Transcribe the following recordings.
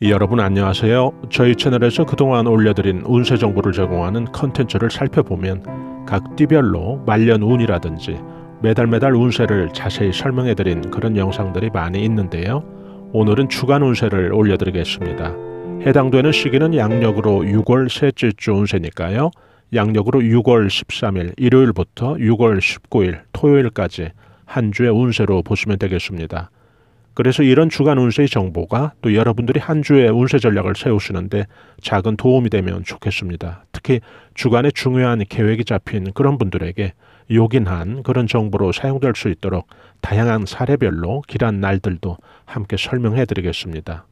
여러분 안녕하세요. 저희 채널에서 그동안 올려드린 운세 정보를 제공하는 컨텐츠를 살펴보면 각 띠별로 말년 운이라든지 매달 매달 운세를 자세히 설명해드린 그런 영상들이 많이 있는데요. 오늘은 주간 운세를 올려드리겠습니다. 해당되는 시기는 양력으로 6월 셋째 주 운세니까요. 양력으로 6월 13일 일요일부터 6월 19일 토요일까지 한 주의 운세로 보시면 되겠습니다. 그래서 이런 주간 운세의 정보가 또 여러분들이 한 주의 운세 전략을 세우시는데 작은 도움이 되면 좋겠습니다. 특히 주간에 중요한 계획이 잡힌 그런 분들에게 요긴한 그런 정보로 사용될 수 있도록 다양한 사례별로 길한 날들도 함께 설명해 드리겠습니다.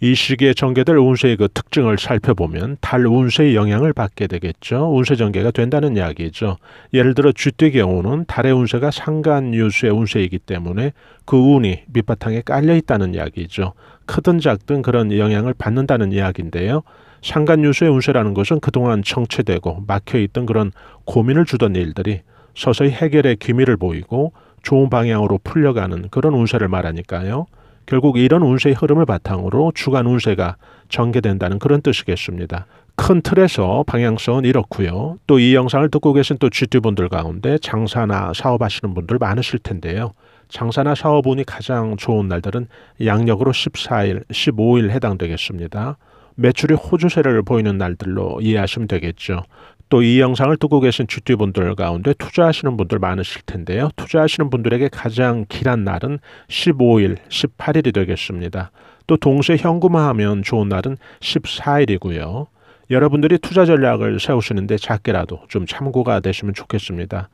이 시기에 전개될 운세의 그 특징을 살펴보면 달 운세의 영향을 받게 되겠죠. 운세 전개가 된다는 이야기죠. 예를 들어 쥐띠 경우는 달의 운세가 상간 유수의 운세이기 때문에 그 운이 밑바탕에 깔려 있다는 이야기죠. 크든 작든 그런 영향을 받는다는 이야기인데요. 상간 유수의 운세라는 것은 그동안 정체되고 막혀 있던 그런 고민을 주던 일들이 서서히 해결의 기미를 보이고 좋은 방향으로 풀려가는 그런 운세를 말하니까요. 결국 이런 운세의 흐름을 바탕으로 주간 운세가 전개된다는 그런 뜻이겠습니다. 큰 틀에서 방향성은 이렇고요. 또 이 영상을 듣고 계신 또 GT분들 가운데 장사나 사업하시는 분들 많으실 텐데요. 장사나 사업운이 가장 좋은 날들은 양력으로 14일, 15일 해당되겠습니다. 매출이 호주세를 보이는 날들로 이해하시면 되겠죠. 또이 영상을 듣고 계신 주 t 분들 가운데 투자하시는 분들 많으실 텐데요. 투자하시는 분들에게 가장 길한 날은 15일, 18일이 되겠습니다. 또 동시에 현금화하면 좋은 날은 14일이고요. 여러분들이 투자 전략을 세우시는데 작게라도 좀 참고가 되시면 좋겠습니다.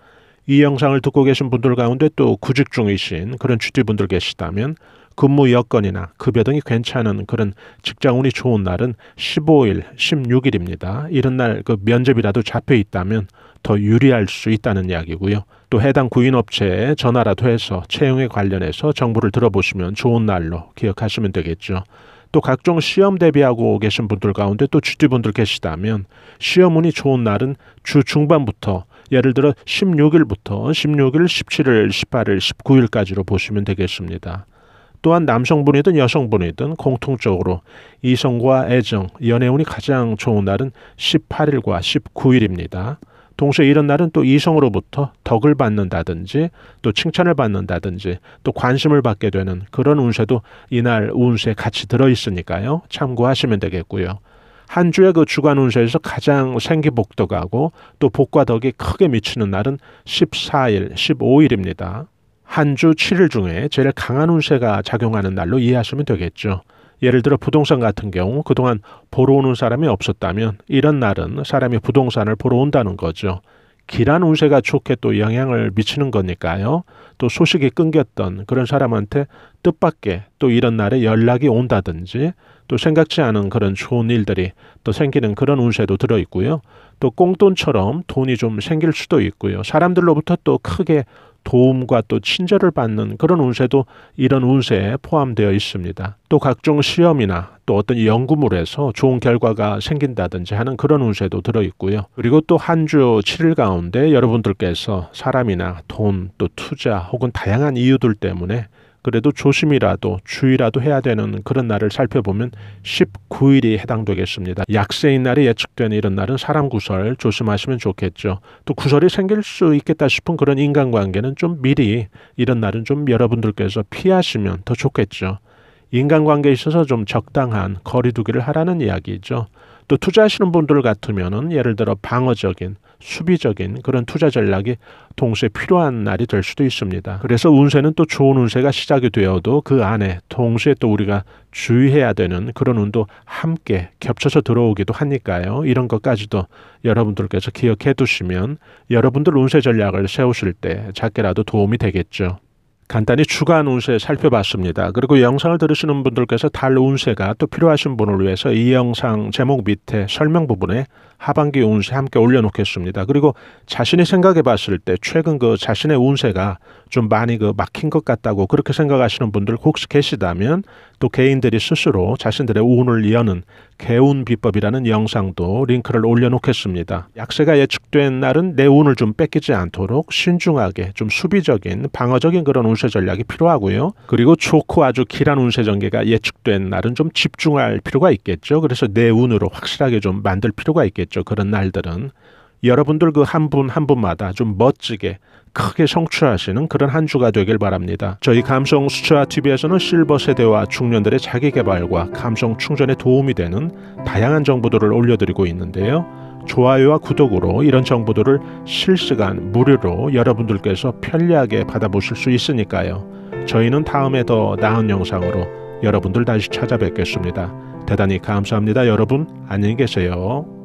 이 영상을 듣고 계신 분들 가운데 또 구직 중이신 그런 주 t 분들 계시다면 근무 여건이나 급여 등이 괜찮은 그런 직장 운이 좋은 날은 15일, 16일입니다. 이런 날 그 면접이라도 잡혀 있다면 더 유리할 수 있다는 이야기고요. 또 해당 구인업체에 전화라도 해서 채용에 관련해서 정보를 들어보시면 좋은 날로 기억하시면 되겠죠. 또 각종 시험 대비하고 계신 분들 가운데 또 주디 분들 계시다면 시험 운이 좋은 날은 주 중반부터 예를 들어 16일부터 16일, 17일, 18일, 19일까지로 보시면 되겠습니다. 또한 남성분이든 여성분이든 공통적으로 이성과 애정, 연애운이 가장 좋은 날은 18일과 19일입니다. 동시에 이런 날은 또 이성으로부터 덕을 받는다든지 또 칭찬을 받는다든지 또 관심을 받게 되는 그런 운세도 이날 운세에 같이 들어있으니까요. 참고하시면 되겠고요. 한 주의 그 주간 운세에서 가장 생기복덕하고 또 복과 덕이 크게 미치는 날은 14일, 15일입니다. 한주 7일 중에 제일 강한 운세가 작용하는 날로 이해하시면 되겠죠. 예를 들어 부동산 같은 경우 그동안 보러 오는 사람이 없었다면 이런 날은 사람이 부동산을 보러 온다는 거죠. 길한 운세가 좋게 또 영향을 미치는 거니까요. 또 소식이 끊겼던 그런 사람한테 뜻밖의 또 이런 날에 연락이 온다든지 또 생각지 않은 그런 좋은 일들이 또 생기는 그런 운세도 들어 있고요. 또 꽁돈처럼 돈이 좀 생길 수도 있고요. 사람들로부터 또 크게 도움과 또 친절을 받는 그런 운세도 이런 운세에 포함되어 있습니다. 또 각종 시험이나 또 어떤 연구물에서 좋은 결과가 생긴다든지 하는 그런 운세도 들어 있고요. 그리고 또 한 주 7일 가운데 여러분들께서 사람이나 돈 또 투자 혹은 다양한 이유들 때문에 그래도 조심이라도 주의라도 해야 되는 그런 날을 살펴보면 19일이 해당되겠습니다. 약세인 날이 예측된 이런 날은 사람 구설 조심하시면 좋겠죠. 또 구설이 생길 수 있겠다 싶은 그런 인간관계는 좀 미리 이런 날은 좀 여러분들께서 피하시면 더 좋겠죠. 인간관계에 있어서 좀 적당한 거리두기를 하라는 이야기죠. 또 투자하시는 분들 같으면은 예를 들어 방어적인 수비적인 그런 투자 전략이 동시에 필요한 날이 될 수도 있습니다. 그래서 운세는 또 좋은 운세가 시작이 되어도 그 안에 동시에 또 우리가 주의해야 되는 그런 운도 함께 겹쳐서 들어오기도 하니까요. 이런 것까지도 여러분들께서 기억해 두시면 여러분들 운세 전략을 세우실 때 작게라도 도움이 되겠죠. 간단히 주간 운세 살펴봤습니다. 그리고 영상을 들으시는 분들께서 달 운세가 또 필요하신 분을 위해서 이 영상 제목 밑에 설명 부분에 하반기 운세 함께 올려놓겠습니다. 그리고 자신이 생각해 봤을 때 최근 그 자신의 운세가 좀 많이 그 막힌 것 같다고 그렇게 생각하시는 분들 혹시 계시다면 또 개인들이 스스로 자신들의 운을 여는 개운 비법이라는 영상도 링크를 올려놓겠습니다. 약세가 예측된 날은 내 운을 좀 뺏기지 않도록 신중하게 좀 수비적인 방어적인 그런 운세 전략이 필요하고요. 그리고 좋고 아주 길한 운세 전개가 예측된 날은 좀 집중할 필요가 있겠죠. 그래서 내 운으로 확실하게 좀 만들 필요가 있겠죠. 그런 날들은 여러분들 그 한 분 한 분마다 좀 멋지게 크게 성취하시는 그런 한 주가 되길 바랍니다. 저희 감성 수차 TV에서는 실버 세대와 중년들의 자기 개발과 감성 충전에 도움이 되는 다양한 정보들을 올려드리고 있는데요. 좋아요와 구독으로 이런 정보들을 실시간 무료로 여러분들께서 편리하게 받아보실 수 있으니까요. 저희는 다음에 더 나은 영상으로 여러분들 다시 찾아뵙겠습니다. 대단히 감사합니다. 여러분 안녕히 계세요.